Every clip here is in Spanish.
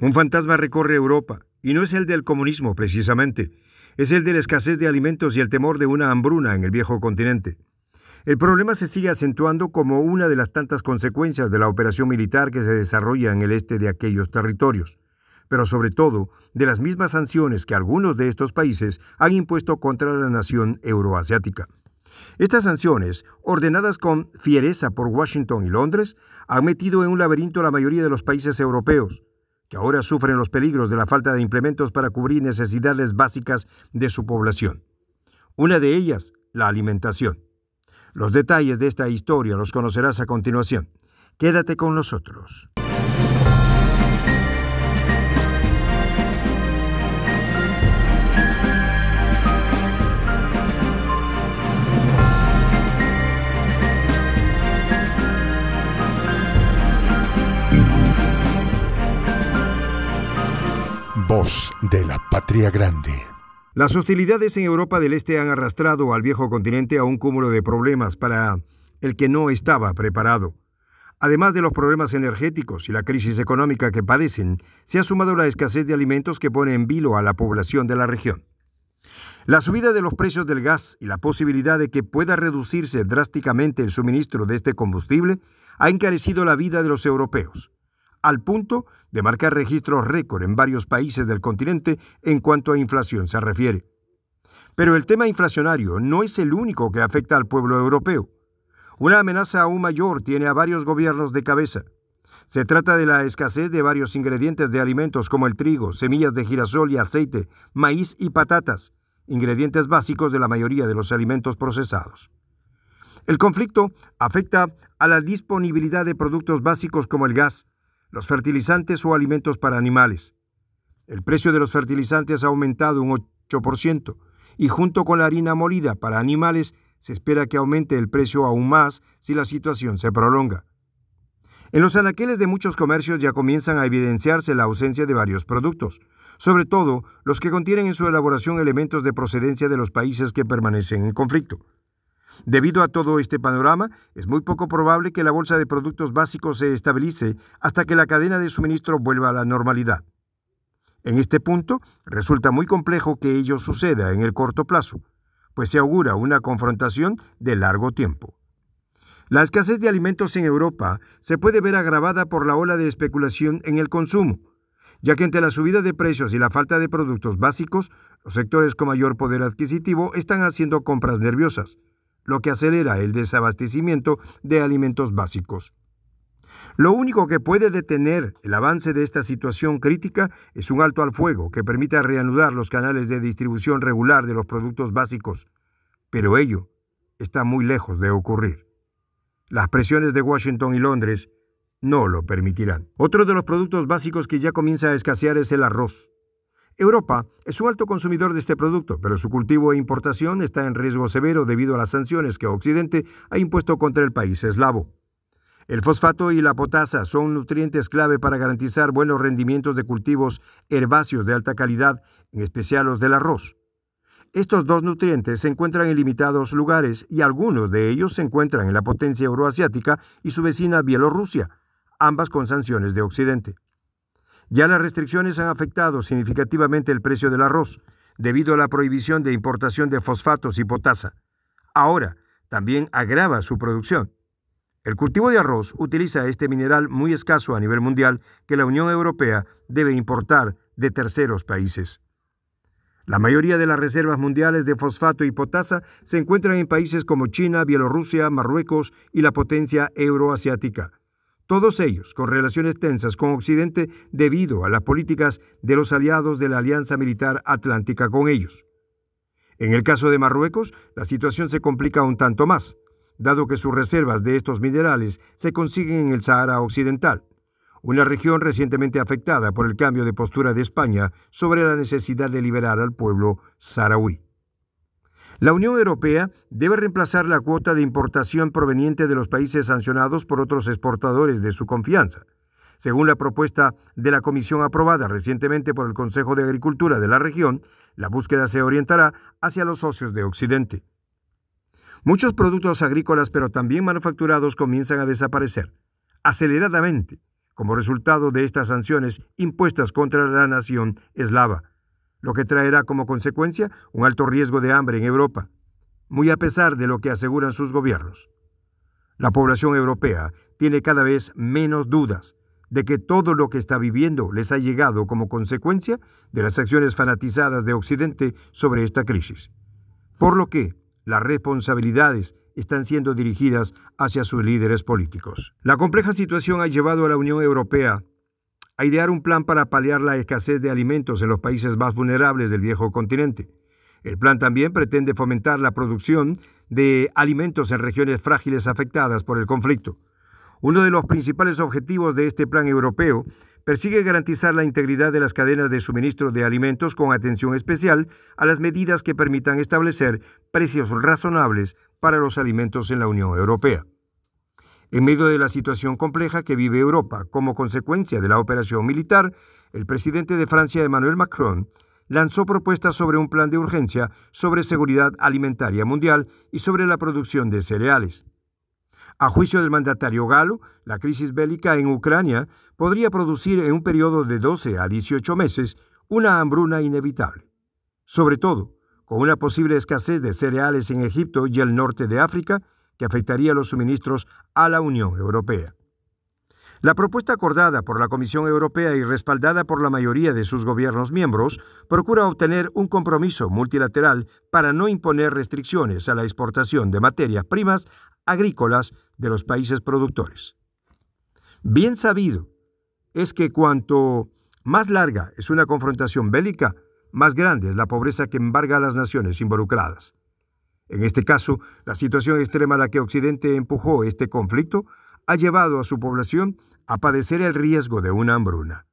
Un fantasma recorre Europa, y no es el del comunismo precisamente, es el de la escasez de alimentos y el temor de una hambruna en el viejo continente. El problema se sigue acentuando como una de las tantas consecuencias de la operación militar que se desarrolla en el este de aquellos territorios, pero sobre todo de las mismas sanciones que algunos de estos países han impuesto contra la nación euroasiática. Estas sanciones, ordenadas con fiereza por Washington y Londres, han metido en un laberinto a la mayoría de los países europeos, que ahora sufren los peligros de la falta de implementos para cubrir necesidades básicas de su población. Una de ellas, la alimentación. Los detalles de esta historia los conocerás a continuación. Quédate con nosotros. Voz de la Patria Grande. Las hostilidades en Europa del Este han arrastrado al viejo continente a un cúmulo de problemas para el que no estaba preparado. Además de los problemas energéticos y la crisis económica que padecen, se ha sumado la escasez de alimentos que pone en vilo a la población de la región. La subida de los precios del gas y la posibilidad de que pueda reducirse drásticamente el suministro de este combustible ha encarecido la vida de los europeos al punto de marcar registros récord en varios países del continente en cuanto a inflación se refiere. Pero el tema inflacionario no es el único que afecta al pueblo europeo. Una amenaza aún mayor tiene a varios gobiernos de cabeza. Se trata de la escasez de varios ingredientes de alimentos como el trigo, semillas de girasol y aceite, maíz y patatas, ingredientes básicos de la mayoría de los alimentos procesados. El conflicto afecta a la disponibilidad de productos básicos como el gas, los fertilizantes o alimentos para animales. El precio de los fertilizantes ha aumentado un 8% y junto con la harina molida para animales se espera que aumente el precio aún más si la situación se prolonga. En los anaqueles de muchos comercios ya comienzan a evidenciarse la ausencia de varios productos, sobre todo los que contienen en su elaboración elementos de procedencia de los países que permanecen en conflicto. Debido a todo este panorama, es muy poco probable que la bolsa de productos básicos se estabilice hasta que la cadena de suministro vuelva a la normalidad. En este punto, resulta muy complejo que ello suceda en el corto plazo, pues se augura una confrontación de largo tiempo. La escasez de alimentos en Europa se puede ver agravada por la ola de especulación en el consumo, ya que ante la subida de precios y la falta de productos básicos, los sectores con mayor poder adquisitivo están haciendo compras nerviosas, lo que acelera el desabastecimiento de alimentos básicos. Lo único que puede detener el avance de esta situación crítica es un alto al fuego que permita reanudar los canales de distribución regular de los productos básicos, pero ello está muy lejos de ocurrir. Las presiones de Washington y Londres no lo permitirán. Otro de los productos básicos que ya comienza a escasear es el arroz. Europa es un alto consumidor de este producto, pero su cultivo e importación está en riesgo severo debido a las sanciones que Occidente ha impuesto contra el país eslavo. El fosfato y la potasa son nutrientes clave para garantizar buenos rendimientos de cultivos herbáceos de alta calidad, en especial los del arroz. Estos dos nutrientes se encuentran en limitados lugares y algunos de ellos se encuentran en la potencia euroasiática y su vecina Bielorrusia, ambas con sanciones de Occidente. Ya las restricciones han afectado significativamente el precio del arroz, debido a la prohibición de importación de fosfatos y potasa. Ahora, también agrava su producción. El cultivo de arroz utiliza este mineral muy escaso a nivel mundial que la Unión Europea debe importar de terceros países. La mayoría de las reservas mundiales de fosfato y potasa se encuentran en países como China, Bielorrusia, Marruecos y la potencia euroasiática todos ellos con relaciones tensas con Occidente debido a las políticas de los aliados de la Alianza Militar Atlántica con ellos. En el caso de Marruecos, la situación se complica un tanto más, dado que sus reservas de estos minerales se consiguen en el Sahara Occidental, una región recientemente afectada por el cambio de postura de España sobre la necesidad de liberar al pueblo saharaui. La Unión Europea debe reemplazar la cuota de importación proveniente de los países sancionados por otros exportadores de su confianza. Según la propuesta de la Comisión aprobada recientemente por el Consejo de Agricultura de la región, la búsqueda se orientará hacia los socios de Occidente. Muchos productos agrícolas, pero también manufacturados, comienzan a desaparecer aceleradamente como resultado de estas sanciones impuestas contra la nación eslava lo que traerá como consecuencia un alto riesgo de hambre en Europa, muy a pesar de lo que aseguran sus gobiernos. La población europea tiene cada vez menos dudas de que todo lo que está viviendo les ha llegado como consecuencia de las acciones fanatizadas de Occidente sobre esta crisis. Por lo que las responsabilidades están siendo dirigidas hacia sus líderes políticos. La compleja situación ha llevado a la Unión Europea a idear un plan para paliar la escasez de alimentos en los países más vulnerables del viejo continente. El plan también pretende fomentar la producción de alimentos en regiones frágiles afectadas por el conflicto. Uno de los principales objetivos de este plan europeo persigue garantizar la integridad de las cadenas de suministro de alimentos con atención especial a las medidas que permitan establecer precios razonables para los alimentos en la Unión Europea. En medio de la situación compleja que vive Europa como consecuencia de la operación militar, el presidente de Francia Emmanuel Macron lanzó propuestas sobre un plan de urgencia sobre seguridad alimentaria mundial y sobre la producción de cereales. A juicio del mandatario galo, la crisis bélica en Ucrania podría producir en un periodo de 12 a 18 meses una hambruna inevitable. Sobre todo, con una posible escasez de cereales en Egipto y el norte de África, que afectaría los suministros a la Unión Europea. La propuesta acordada por la Comisión Europea y respaldada por la mayoría de sus gobiernos miembros procura obtener un compromiso multilateral para no imponer restricciones a la exportación de materias primas agrícolas de los países productores. Bien sabido es que cuanto más larga es una confrontación bélica, más grande es la pobreza que embarga a las naciones involucradas. En este caso, la situación extrema a la que Occidente empujó este conflicto ha llevado a su población a padecer el riesgo de una hambruna.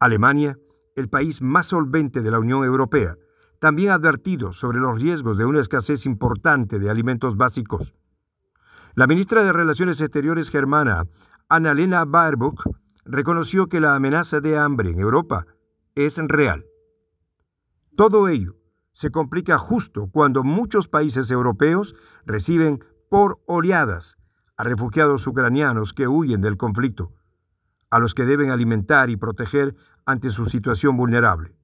Alemania, el país más solvente de la Unión Europea, también ha advertido sobre los riesgos de una escasez importante de alimentos básicos. La ministra de Relaciones Exteriores germana, Annalena Baerbock, reconoció que la amenaza de hambre en Europa es real. Todo ello se complica justo cuando muchos países europeos reciben por oleadas a refugiados ucranianos que huyen del conflicto, a los que deben alimentar y proteger ante su situación vulnerable.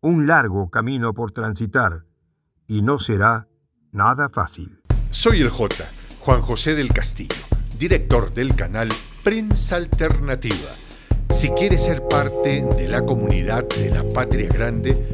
Un largo camino por transitar y no será nada fácil. Soy el J, Juan José del Castillo, director del canal Prensa Alternativa. Si quieres ser parte de la comunidad de la Patria Grande,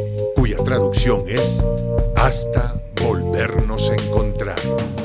traducción es hasta volvernos a encontrar.